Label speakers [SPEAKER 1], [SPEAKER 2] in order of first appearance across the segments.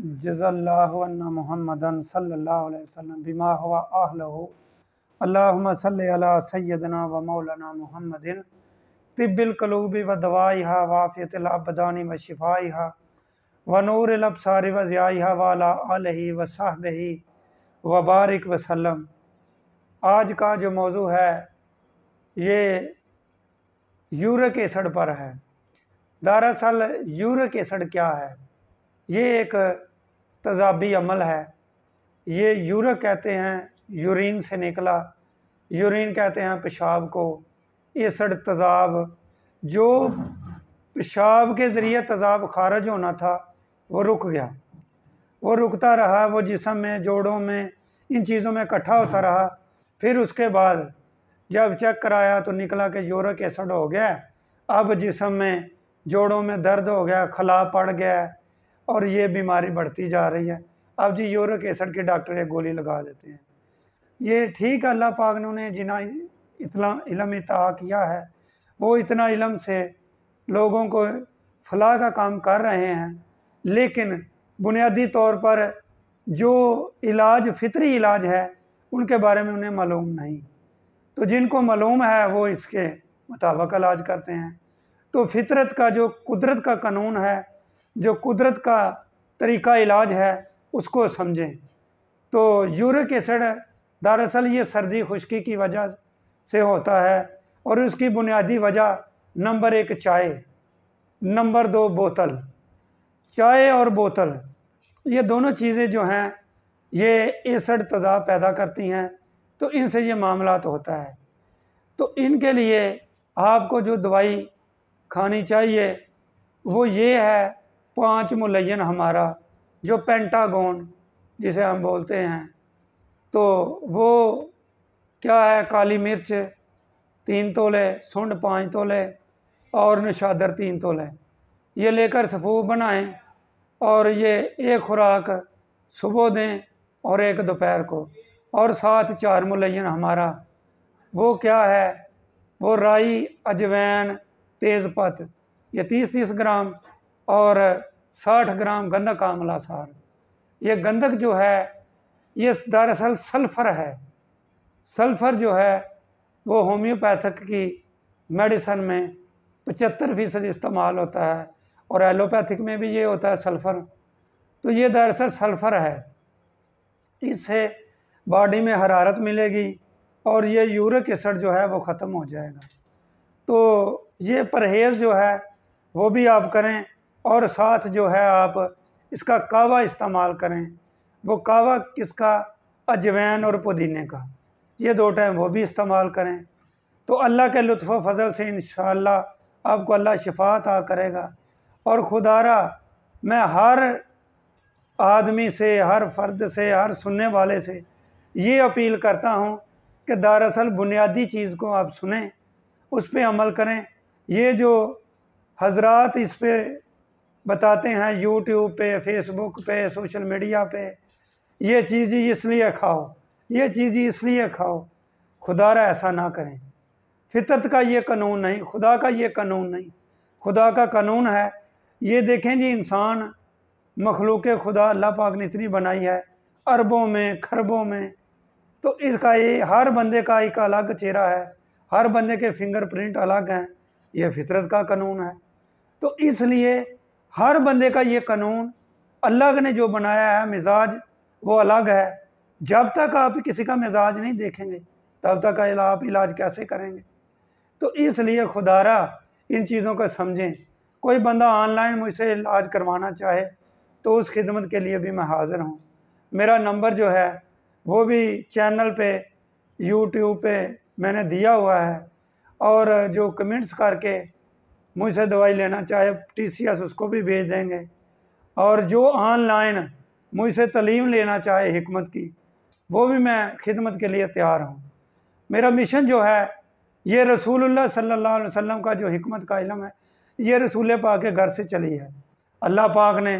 [SPEAKER 1] जज़ल्ला Mohammedan सल्ला बिमा हुआ आहल हो सल्लि अला सय्यदना व मौलाना मोहम्मदिन तिब्बिल कलूबी व दवाइहा वाफियत अबदानी व शिफाइहा व नूर अबसारी व ज़ियाहा वाला ही व साहबही व बारिक वसलम आज का जो मौजू है ये यूरिक एसड पर है दरअसल यूरिक एसड क्या है ये एक तजाबी अमल है ये यूरक कहते हैं यूरिन से निकला यूरिन कहते हैं पेशाब को एसड तजाब जो पेशाब के ज़रिए तजाब खारज होना था वो रुक गया वो रुकता रहा वो जिसम में जोड़ों में इन चीज़ों में इकट्ठा होता रहा फिर उसके बाद जब चेक कराया तो निकला कि यूरक एसड हो गया अब जिसम में जोड़ों में दर्द हो गया खला पड़ गया और ये बीमारी बढ़ती जा रही है अब जी यूरिक एसिड के डॉक्टर ये गोली लगा देते हैं ये ठीक है अल्लाह पाक ने उन्हें जिना इतना इलम इता किया है वो इतना इलम से लोगों को फलाह का काम कर रहे हैं लेकिन बुनियादी तौर पर जो इलाज फितरी इलाज है उनके बारे में उन्हें मालूम नहीं तो जिनको मालूम है वो इसके मुताबिक इलाज करते हैं तो फितरत का जो कुदरत का कानून है जो कुदरत का तरीका इलाज है उसको समझें तो यूरिक एसिड दरअसल ये सर्दी खुश्की की वजह से होता है और उसकी बुनियादी वजह नंबर एक चाय नंबर दो बोतल चाय और बोतल ये दोनों चीज़ें जो हैं ये एसड तजाब पैदा करती हैं तो इनसे ये मामला तो होता है तो इनके लिए आपको जो दवाई खानी चाहिए वो ये है पांच मुलयन हमारा जो पेंटागोन जिसे हम बोलते हैं तो वो क्या है काली मिर्च तीन तोले सुंड पाँच तोले और निशादर तीन तोले ये लेकर सफ़ू बनाएं और ये एक खुराक सुबह दें और एक दोपहर को और साथ चार मुलैन हमारा वो क्या है वो राई अजवैन तेज़पत ये तीस तीस ग्राम और साठ ग्राम गंधक आमला सार ये गंधक जो है ये दरअसल सल्फ़र है सल्फ़र जो है वो होम्योपैथिक की मेडिसन में पचहत्तर फ़ीसद इस्तेमाल होता है और एलोपैथिक में भी ये होता है सल्फ़र तो ये दरअसल सल्फ़र है इससे बॉडी में हरारत मिलेगी और ये यूरिक एसिड जो है वो ख़त्म हो जाएगा तो ये परहेज़ जो है वो भी आप करें और साथ जो है आप इसका कावा इस्तेमाल करें वो कावा किसका अजवैन और पुदीने का ये दो टाइम वो भी इस्तेमाल करें तो अल्लाह के लुत्फ़ फजल से इन आपको अल्लाह शिफात आ करेगा और खुदारा मैं हर आदमी से हर फ़र्द से हर सुनने वाले से ये अपील करता हूँ कि दरअसल बुनियादी चीज़ को आप सुने उस पर अमल करें ये जो हजरात इस पर बताते हैं यूट्यूब पे फेसबुक पे सोशल मीडिया पे ये चीज़ इसलिए खाओ ये चीज़ इसलिए खाओ खुदा रहा ऐसा ना करें फितरत का ये कानून नहीं खुदा का ये कानून नहीं खुदा का कानून है ये देखें जी इंसान मखलूक खुदा अल्लाह पाक ने इतनी बनाई है अरबों में खरबों में तो इसका ये हर बंदे का एक अलग चेहरा है हर बंदे के फिंगरप्रिंट अलग हैं यह फितरत का कानून है तो इसलिए हर बंदे का ये कानून अलग ने जो बनाया है मिजाज वो अलग है जब तक आप किसी का मिजाज नहीं देखेंगे तब तक आप इलाज कैसे करेंगे तो इसलिए खुदारा इन चीज़ों को समझें कोई बंदा ऑनलाइन मुझसे इलाज करवाना चाहे तो उस खिदमत के लिए भी मैं हाज़िर हूँ मेरा नंबर जो है वो भी चैनल पे यूट्यूब पे मैंने दिया हुआ है और जो कमेंट्स करके मुझसे दवाई लेना चाहे टीसीएस उसको भी भेज देंगे और जो ऑनलाइन मुझसे तलीम लेना चाहे हमत की वो भी मैं खिदमत के लिए तैयार हूँ मेरा मिशन जो है ये रसूलुल्लाह सल्लल्लाहु अलैहि वसल्लम का जो हमत का इलम है ये रसूल पाक के घर से चली है अल्लाह पाक ने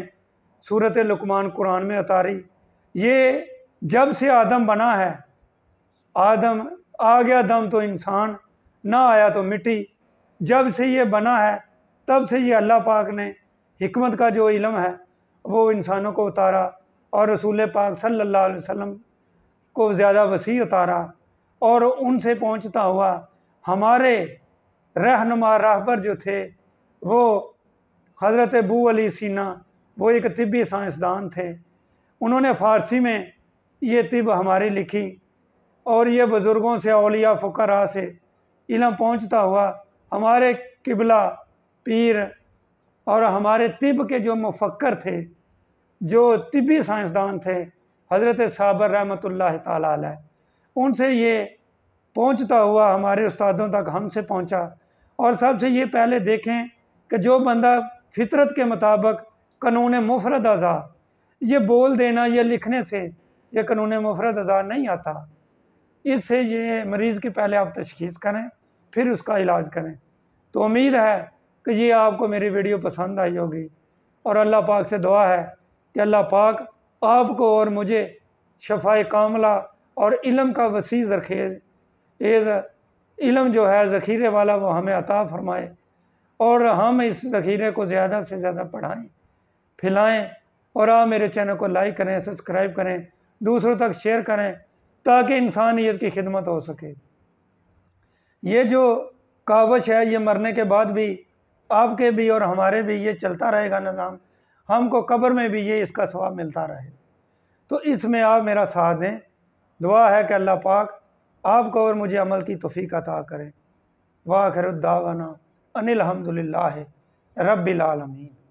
[SPEAKER 1] सूरत लकमान कुरान में उतारी ये जब से आदम बना है आदम आ गया दम तो इंसान ना आया तो मिट्टी जब से ये बना है तब से ये अल्लाह पाक ने हमत का जो इलम है वो इंसानों को उतारा और रसूल पाक सल्ला वसम को ज़्यादा वसी उतारा और उनसे पहुँचता हुआ हमारे रहनुमा राहबर जो थे वो हज़रत बू अली सीना वो एक तिबी साइंसदान थे उन्होंने फ़ारसी में ये तिब हमारी लिखी और ये बुज़ुर्गों से अलिया फ़करा से इलम पहुँचता हुआ हमारे किबला पीर और हमारे तिब के जो मुफक्र थे जो तिबी साइंसदान थे हज़रत साबर रहमत ला उनसे ये पहुंचता हुआ हमारे उस्तादों तक हमसे पहुंचा और सबसे ये पहले देखें कि जो बंदा फितरत के मुताबिक कानून मुफरद अज़ा ये बोल देना या लिखने से ये कानून मुफरद अज़ा नहीं आता इससे ये मरीज़ की पहले आप तशखीस करें फिर उसका इलाज करें तो उम्मीद है कि ये आपको मेरी वीडियो पसंद आई होगी और अल्लाह पाक से दुआ है कि अल्लाह पाक आपको और मुझे शफाए कामला और इलम का वसी जरखेज एज इलम जो है ज़ख़ीरे वाला वो हमें अता फ़रमाए और हम इस ज़ख़ीरे को ज़्यादा से ज़्यादा पढ़ाएँ फैलाएँ और आप मेरे चैनल को लाइक करें सब्सक्राइब करें दूसरों तक शेयर करें ताकि इंसानियत की खिदमत हो सके ये जो कावश है ये मरने के बाद भी आपके भी और हमारे भी ये चलता रहेगा निज़ाम हमको कब्र में भी ये इसका स्वाब मिलता रहे तो इसमें आप मेरा साथ दें दुआ है कि अल्लाह पाक आपको और मुझे अमल की तोफ़ी अता करें वाखिर दावाना अनिल रब्बिल रबालमीन